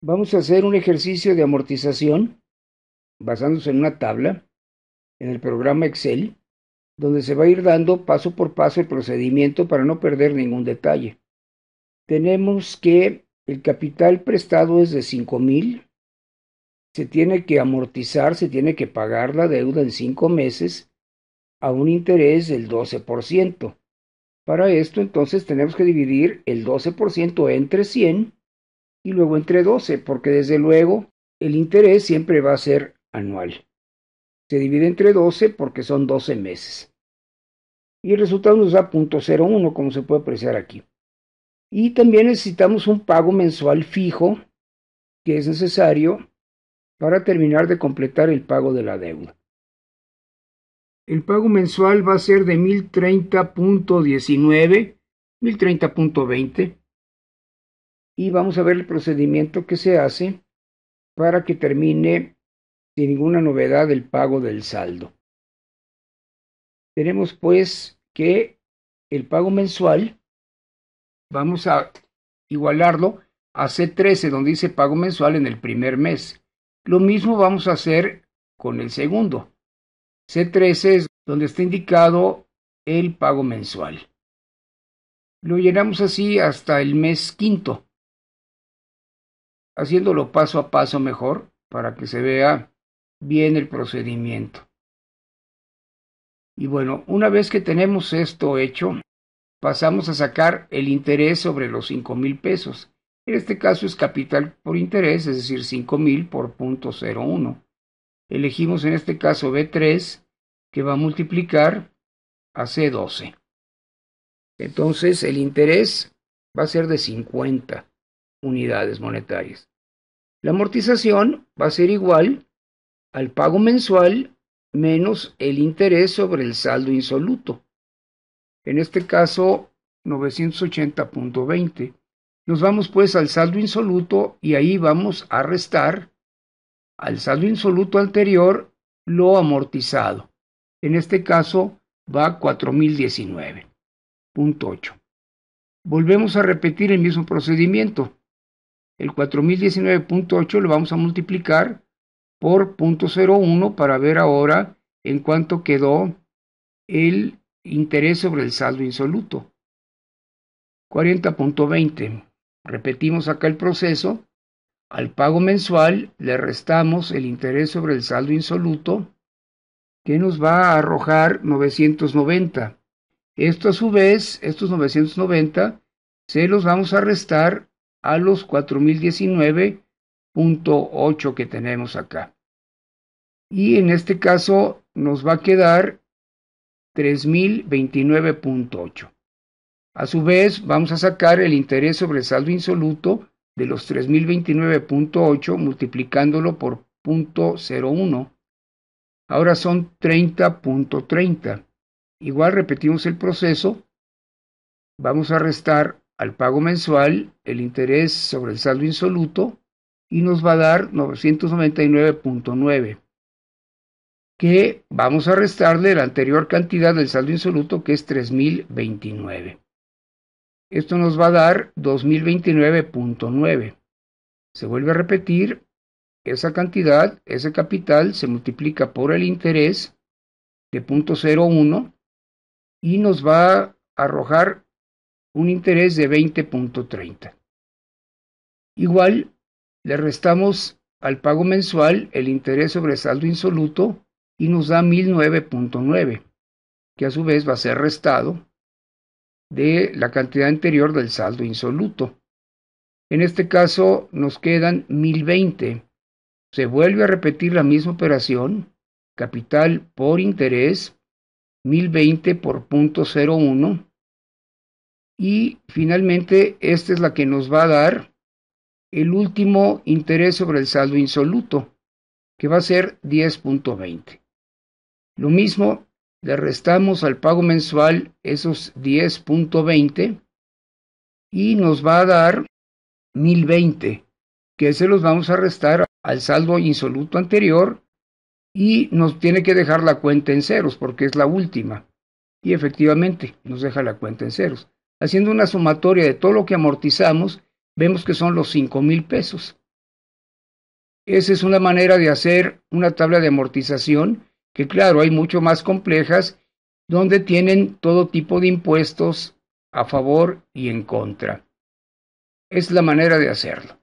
Vamos a hacer un ejercicio de amortización basándose en una tabla en el programa Excel, donde se va a ir dando paso por paso el procedimiento para no perder ningún detalle. Tenemos que el capital prestado es de 5.000, mil, se tiene que amortizar, se tiene que pagar la deuda en 5 meses a un interés del 12%. Para esto entonces tenemos que dividir el 12% entre 100 y luego entre 12, porque desde luego el interés siempre va a ser anual. Se divide entre 12 porque son 12 meses. Y el resultado nos da 0.01, como se puede apreciar aquí. Y también necesitamos un pago mensual fijo que es necesario para terminar de completar el pago de la deuda. El pago mensual va a ser de 1030.19, 1030.20 y vamos a ver el procedimiento que se hace para que termine sin ninguna novedad el pago del saldo. Tenemos pues que el pago mensual vamos a igualarlo a C13 donde dice pago mensual en el primer mes. Lo mismo vamos a hacer con el segundo. C13 es donde está indicado el pago mensual. Lo llenamos así hasta el mes quinto haciéndolo paso a paso mejor para que se vea bien el procedimiento. Y bueno, una vez que tenemos esto hecho, pasamos a sacar el interés sobre los cinco mil pesos. En este caso es capital por interés, es decir, cinco mil por punto Elegimos en este caso B3, que va a multiplicar a C12. Entonces el interés va a ser de 50 unidades monetarias. La amortización va a ser igual al pago mensual menos el interés sobre el saldo insoluto. En este caso, 980.20. Nos vamos pues al saldo insoluto y ahí vamos a restar al saldo insoluto anterior lo amortizado. En este caso va a 4019.8. Volvemos a repetir el mismo procedimiento el 4019.8 lo vamos a multiplicar por 0.01 para ver ahora en cuánto quedó el interés sobre el saldo insoluto. 40.20. Repetimos acá el proceso. Al pago mensual le restamos el interés sobre el saldo insoluto, que nos va a arrojar 990. Esto a su vez, estos 990, se los vamos a restar a los 4019.8 que tenemos acá. Y en este caso nos va a quedar 3029.8. A su vez, vamos a sacar el interés sobre saldo insoluto de los 3029.8 multiplicándolo por 0.01. Ahora son 30.30. Igual repetimos el proceso. Vamos a restar al pago mensual el interés sobre el saldo insoluto y nos va a dar 999.9 que vamos a restarle la anterior cantidad del saldo insoluto que es 3029. Esto nos va a dar 2029.9. Se vuelve a repetir, esa cantidad, ese capital se multiplica por el interés de 0.01 y nos va a arrojar un interés de 20.30. Igual, le restamos al pago mensual el interés sobre saldo insoluto y nos da 1009.9, que a su vez va a ser restado de la cantidad anterior del saldo insoluto. En este caso nos quedan 1020. Se vuelve a repetir la misma operación, capital por interés, 1020 por punto 01 y finalmente, esta es la que nos va a dar el último interés sobre el saldo insoluto, que va a ser 10.20. Lo mismo, le restamos al pago mensual esos 10.20 y nos va a dar 1020, que se los vamos a restar al saldo insoluto anterior y nos tiene que dejar la cuenta en ceros porque es la última. Y efectivamente nos deja la cuenta en ceros. Haciendo una sumatoria de todo lo que amortizamos, vemos que son los 5 mil pesos. Esa es una manera de hacer una tabla de amortización, que claro, hay mucho más complejas, donde tienen todo tipo de impuestos a favor y en contra. Es la manera de hacerlo.